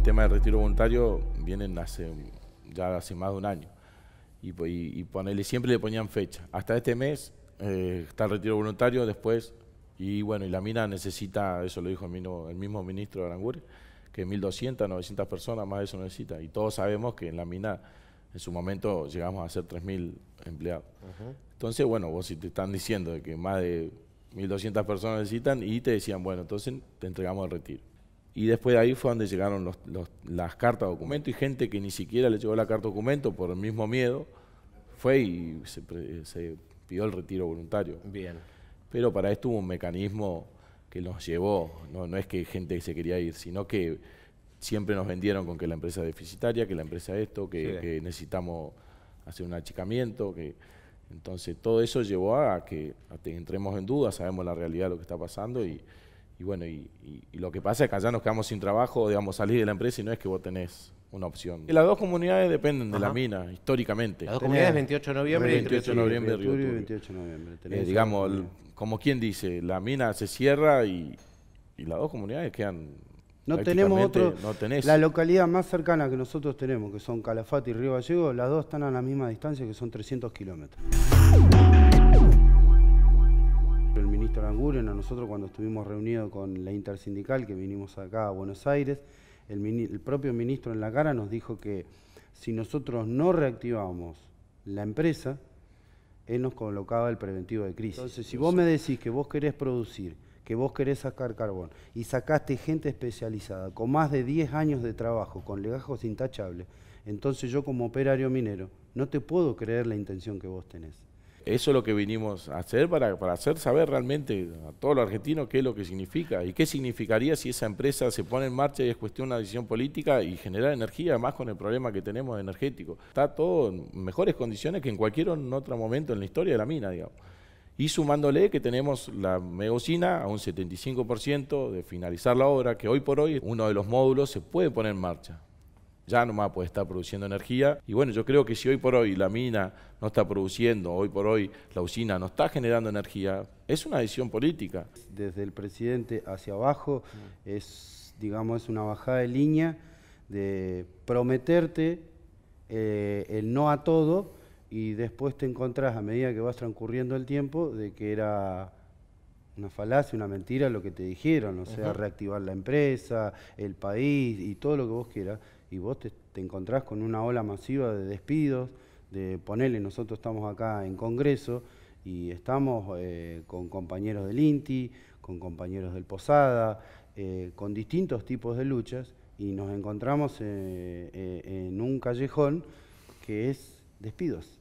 el tema del retiro voluntario vienen ya hace más de un año. Y, siempre le ponían fecha. Hasta este mes eh, está el retiro voluntario, después, y bueno, y la mina necesita, eso lo dijo el mismo, el mismo ministro de Aranguren, que 1.200, 900 personas más de eso necesita. Y todos sabemos que en la mina en su momento llegamos a ser 3.000 empleados. Entonces, bueno, vos si te están diciendo que más de 1.200 personas necesitan y te decían, bueno, entonces te entregamos el retiro. Y después de ahí fue donde llegaron las cartas documento y gente que ni siquiera le llegó la carta documento por el mismo miedo fue y se, pidió el retiro voluntario. Bien. Pero para esto hubo un mecanismo que nos llevó, no, no es que gente se quería ir, sino que siempre nos vendieron con que la empresa es deficitaria, que la empresa esto, que, necesitamos hacer un achicamiento, que entonces todo eso llevó a que, a que entremos en duda, sabemos la realidad de lo que está pasando y, y bueno, y, lo que pasa es que allá nos quedamos sin trabajo, digamos, salir de la empresa y no es que vos tenés una opción. las dos comunidades dependen de la mina, históricamente. Las dos comunidades, 28 de noviembre 28 de noviembre, y 28 de noviembre. Eh, digamos, como quien dice, la mina se cierra y, las dos comunidades quedan... No tenemos otro... No tenés. La localidad más cercana que nosotros tenemos, que son Calafate y Río Gallego, las dos están a la misma distancia, que son 300 kilómetros. Ministro a nosotros cuando estuvimos reunidos con la intersindical que vinimos acá a Buenos Aires, el, propio ministro en la cara nos dijo que si nosotros no reactivamos la empresa, él nos colocaba el preventivo de crisis. Entonces, si vos me decís que vos querés producir, que vos querés sacar carbón y sacaste gente especializada con más de 10 años de trabajo, con legajos intachables, entonces yo como operario minero no te puedo creer la intención que vos tenés. Eso es lo que vinimos a hacer para, para, hacer saber realmente a todos los argentinos qué es lo que significa y qué significaría si esa empresa se pone en marcha y es cuestión de una decisión política y generar energía, más con el problema que tenemos energético. Está todo en mejores condiciones que en cualquier otro momento en la historia de la mina, digamos. Y sumándole que tenemos la megocina a un 75% de finalizar la obra, que hoy por hoy uno de los módulos se puede poner en marcha ya nomás puede estar produciendo energía. Y bueno, yo creo que si hoy por hoy la mina no está produciendo, hoy por hoy la usina no está generando energía, es una decisión política. Desde el presidente hacia abajo mm. es, digamos, es una bajada de línea de prometerte eh, el no a todo y después te encontrás a medida que vas transcurriendo el tiempo de que era una falacia, una mentira lo que te dijeron, o sea, reactivar la empresa, el país y todo lo que vos quieras, y vos te, encontrás con una ola masiva de despidos, de ponerle, nosotros estamos acá en Congreso y estamos eh, con compañeros del INTI, con compañeros del Posada, eh, con distintos tipos de luchas y nos encontramos eh, en un callejón que es despidos.